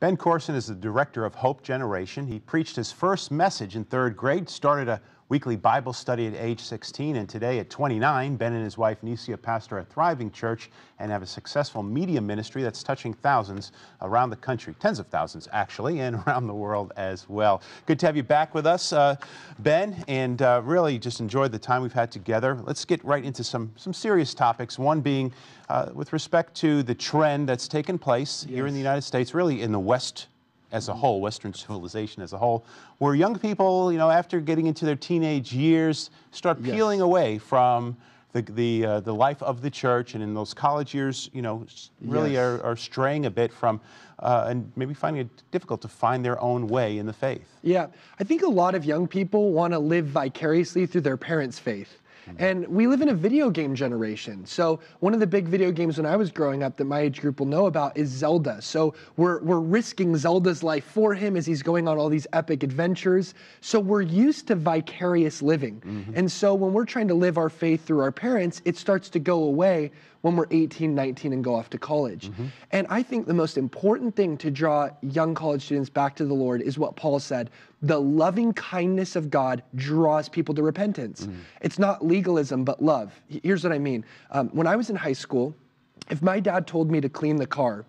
Ben Corson is the director of Hope Generation. He preached his first message in third grade, started a weekly Bible study at age 16. And today at 29, Ben and his wife Nisia pastor a thriving church and have a successful media ministry that's touching thousands around the country, tens of thousands actually, and around the world as well. Good to have you back with us, uh, Ben, and uh, really just enjoyed the time we've had together. Let's get right into some, some serious topics, one being uh, with respect to the trend that's taken place yes. here in the United States, really in the West as a whole, Western civilization as a whole, where young people, you know, after getting into their teenage years, start peeling yes. away from the the, uh, the life of the church, and in those college years, you know, really yes. are, are straying a bit from uh, and maybe finding it difficult to find their own way in the faith. Yeah, I think a lot of young people want to live vicariously through their parents' faith. Mm-hmm. And we live in a video game generation. So one of the big video games when I was growing up that my age group will know about is Zelda. So we're we're risking Zelda's life for him as he's going on all these epic adventures. So we're used to vicarious living. Mm-hmm. And so when we're trying to live our faith through our parents, it starts to go away when we're 18, 19, and go off to college. Mm-hmm. And I think the most important thing to draw young college students back to the Lord is what Paul said the loving kindness of God draws people to repentance. Mm-hmm. It's not legalism, but love. Here's what I mean um, when I was in high school, if my dad told me to clean the car,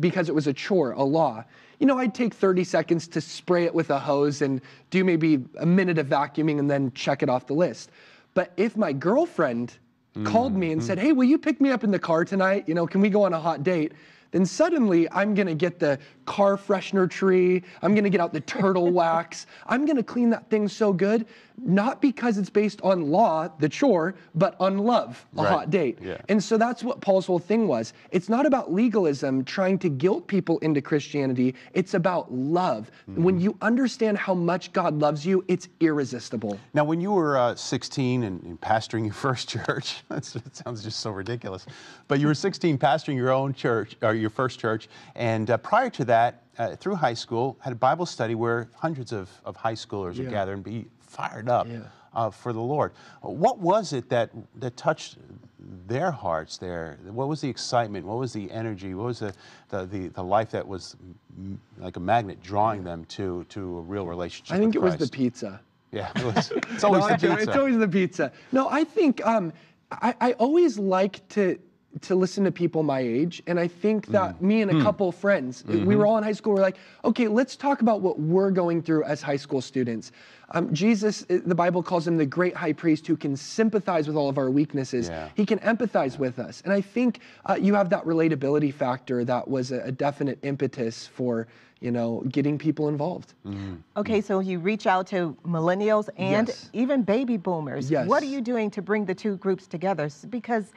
because it was a chore, a law. You know, I'd take 30 seconds to spray it with a hose and do maybe a minute of vacuuming and then check it off the list. But if my girlfriend mm-hmm. called me and said, mm-hmm. Hey, will you pick me up in the car tonight? You know, can we go on a hot date? Then suddenly I'm going to get the car freshener tree. I'm gonna get out the turtle wax. I'm gonna clean that thing so good, not because it's based on law, the chore, but on love, a right. hot date. Yeah. And so that's what Paul's whole thing was. It's not about legalism trying to guilt people into Christianity, it's about love. Mm-hmm. When you understand how much God loves you, it's irresistible. Now, when you were uh, 16 and, and, pastoring your first church, that sounds just so ridiculous, but you were 16 pastoring your own church, or your first church, and uh, prior to that, that uh, through high school, had a Bible study where hundreds of, of high schoolers yeah. would gather and be fired up yeah. uh, for the Lord. What was it that, that touched their hearts there? What was the excitement? What was the energy? What was the, the, the, the life that was like a magnet drawing yeah. them to, to a real relationship I think it was the pizza. Yeah, it was, it's always no, the pizza. It's always the pizza. No, I think um, I, I always like to to listen to people my age. And I think hmm. that mm. me and a mm. couple friends, mm-hmm. we were all in high school, we're like, okay, let's talk about what we're going through as high school students. Um, Jesus, eh, the Bible calls him the great high priest who can sympathize with all of our weaknesses. Yeah. He can empathize yeah. with us. And I think uh, you have that relatability factor that was a, a, definite impetus for. You know, getting people involved. Mm. Okay, so you reach out to millennials and yes. even baby boomers. Yes. What are you doing to bring the two groups together? Because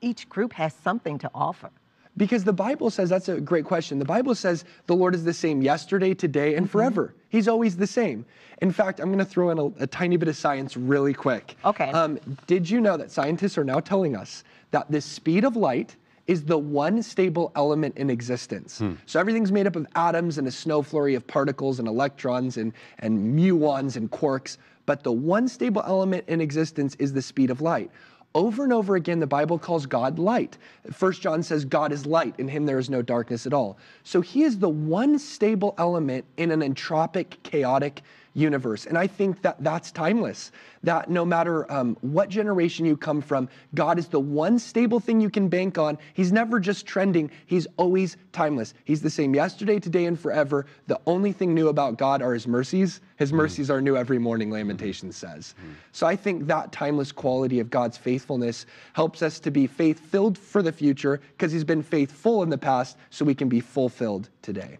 each group has something to offer. Because the Bible says, that's a great question. The Bible says the Lord is the same yesterday, today, and mm-hmm. forever. Mm-hmm. He's always the same. In fact, I'm going to throw in a, a, tiny bit of science really quick. Okay. Um, did you know that scientists are now telling us that the speed of light is the one stable element in existence? Hmm. So everything's made up of atoms and a snow flurry of particles and electrons and, and muons and quarks. But the one stable element in existence is the speed of light. Over and over again, the Bible calls God light. First John says, God is light, in him there is no darkness at all. So he is the one stable element in an entropic, chaotic, universe. And I think that that's timeless, that no matter um, what generation you come from, God is the one stable thing you can bank on. He's never just trending, He's always timeless. He's the same yesterday, today, and forever. The only thing new about God are His mercies. His hmm. mercies are new every morning, Lamentation hmm. says. Hmm. So I think that timeless quality of God's faithfulness helps us to be faith filled for the future because He's been faithful in the past, so we can be fulfilled today.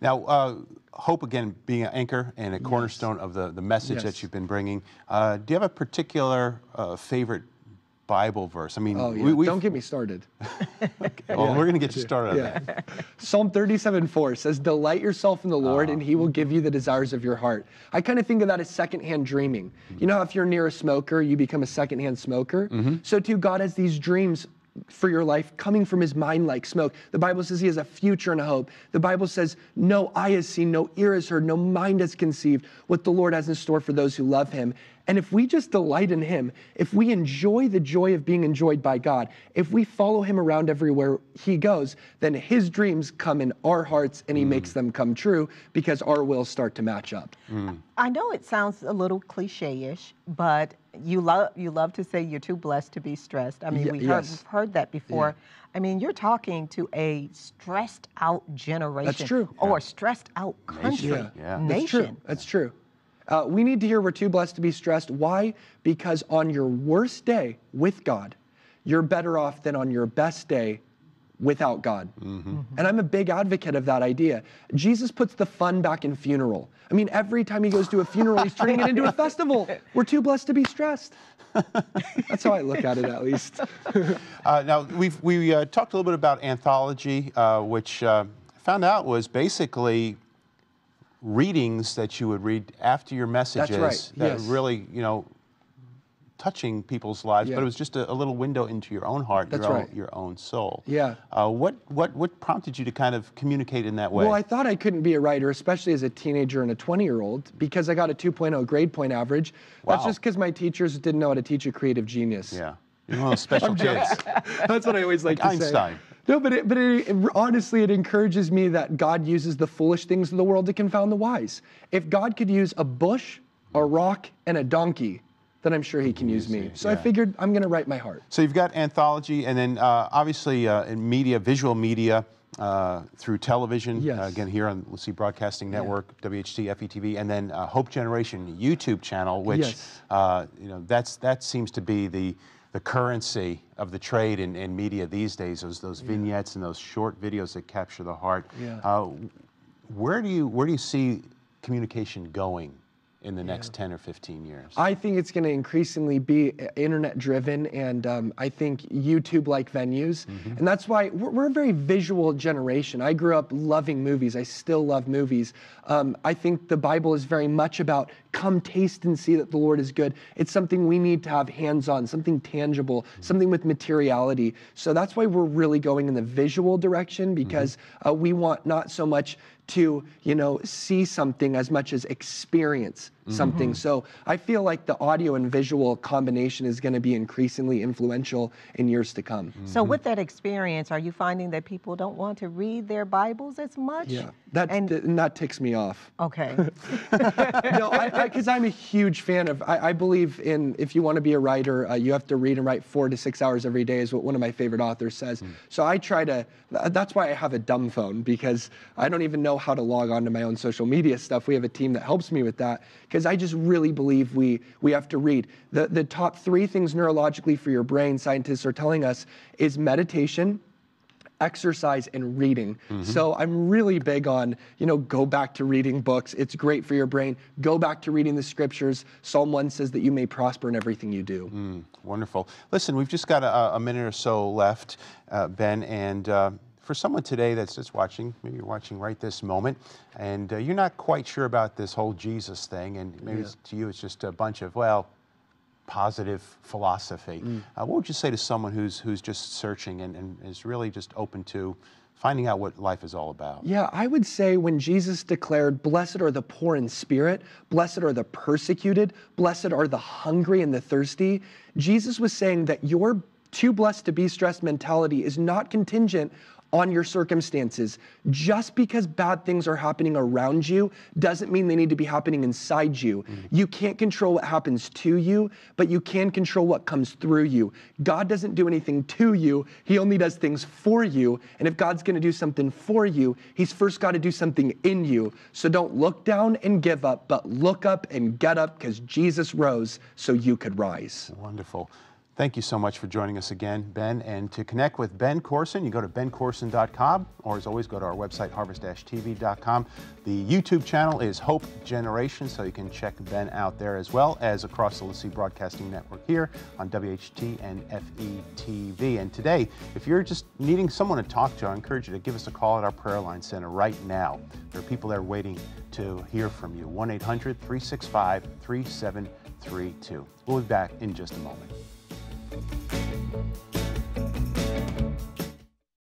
Now, uh, Hope, again, being an anchor and a cornerstone of the, the message yes. that you've been bringing, uh, do you have a particular uh, favorite Bible verse? I mean, oh, yeah. we, don't get me started. okay. Well, yeah. we're going to get you started. Yeah. Psalm 37 4 says, Delight yourself in the Lord, uh, and he will give you the desires of your heart. I kind of think of that as secondhand dreaming. Mm-hmm. You know, if you're near a smoker, you become a secondhand smoker. Mm-hmm. So, too, God has these dreams for your life coming from his mind like smoke. The Bible says he has a future and a hope. The Bible says, No eye has seen, no ear has heard, no mind has conceived what the Lord has in store for those who love him. And if we just delight in him, if we enjoy the joy of being enjoyed by God, if we follow him around everywhere he goes, then his dreams come in our hearts and he mm. makes them come true because our wills start to match up. Mm. I know it sounds a little cliche ish, but you love you love to say you're too blessed to be stressed. I mean, yeah, we heard, yes. we've heard that before. Yeah. I mean, you're talking to a stressed out generation. That's true. Or yeah. stressed out country, nation. Yeah. Nation. That's true. That's true. Uh, we need to hear we're too blessed to be stressed. Why? Because on your worst day with God, you're better off than on your best day without God. Mm-hmm. mm-hmm. And I'm a big advocate of that idea. Jesus puts the fun back in funeral. I mean, every time he goes to a funeral, he's turning it into a festival. We're too blessed to be stressed. That's how I look at it, at least. uh, now, we've, we uh, talked a little bit about anthology, uh, which uh, I found out was basically readings that you would read after your messages right. that yes. really, you know, touching people's lives, yeah. but it was just a, a, little window into your own heart, That's your, right. own, your own soul. Yeah. Uh, what, what, what prompted you to kind of communicate in that way? Well, I thought I couldn't be a writer, especially as a teenager and a 20 year old, because I got a 2.0 grade point average. Wow. That's just because my teachers didn't know how to teach a creative genius. Yeah. You're one of those special kids. That's what I always like, like to Einstein. say. No, but it, but it, it, honestly, it encourages me that God uses the foolish things of the world to confound the wise. If God could use a bush, a rock, and a donkey then I'm sure he can use me. So yeah. I figured I'm going to write my heart. So you've got anthology, and then uh, obviously uh, in media, visual media. Uh, through television, uh, yes. again here on Lucy Broadcasting Network, yeah. WHT, FETV, and then uh, Hope Generation YouTube channel, which yes. Uh, you know that's that seems to be the the currency of the trade in, in media these days. Those those yeah. vignettes and those short videos that capture the heart. Yeah. where do you where do you see communication going in the yeah. next 10 or 15 years? I think it's going to increasingly be uh, internet driven, and um, I think YouTube like venues. Mm-hmm. And that's why we're, we're, a very visual generation. I grew up loving movies, I still love movies. Um, I think the Bible is very much about come taste and see that the Lord is good. It's something we need to have hands on, something tangible, something with materiality. So that's why we're really going in the visual direction mm-hmm. because mm-hmm. uh, we want not so much to you know see something as much as experience mm-hmm. something mm-hmm. so i feel like the audio and visual combination is going to be increasingly influential in years to come mm-hmm. so with that experience are you finding that people don't want to read their bibles as much yeah that and, th- that ticks me off okay no I, because I'm a huge fan of. I, I, believe in if you want to be a writer, uh, you have to read and write four to six hours every day is what one of my favorite authors says. Mm. So I try to. That's why I have a dumb phone because I don't even know how to log on to my own social media stuff. We have a team that helps me with that because I just really believe we we have to read. The the top three things neurologically for your brain, scientists are telling us, is meditation exercise and reading. Mm-hmm. So I'm really big on, you know, go back to reading books. It's great for your brain. Go back to reading the scriptures. Psalm 1 says that you may prosper in everything you do. Mm, wonderful. Listen, we've just got a, a minute or so left, uh, Ben, and uh, for someone today that's just watching, maybe you're watching right this moment, and uh, you're not quite sure about this whole Jesus thing, and maybe yeah. to you it's just a bunch of, well, positive philosophy. Mm. Uh, what would you say to someone who's who's just searching and, and is really just open to finding out what life is all about? Yeah, I would say when Jesus declared, Blessed are the poor in spirit, blessed are the persecuted, blessed are the hungry and the thirsty, Jesus was saying that your too blessed to be stressed mentality is not contingent on your circumstances. Just because bad things are happening around you doesn't mean they need to be happening inside you. Mm. You can't control what happens to you, but you can control what comes through you. God doesn't do anything to you, He only does things for you. And if God's going to do something for you, He's first got to do something in you. So don't look down and give up, but look up and get up because Jesus rose so you could rise. Wonderful. Thank you so much for joining us again, Ben. And to connect with Ben Corson, you go to bencorson.com or as always, go to our website, harvest-tv.com. The YouTube channel is Hope Generation, so you can check Ben out there as well as across the Lassie Broadcasting Network here on WHT and FETV. And today, if you're just needing someone to talk to, I encourage you to give us a call at our Prayer Line Center right now. There are people there waiting to hear from you. 1 800 365 3732. We'll be back in just a moment. Thank you.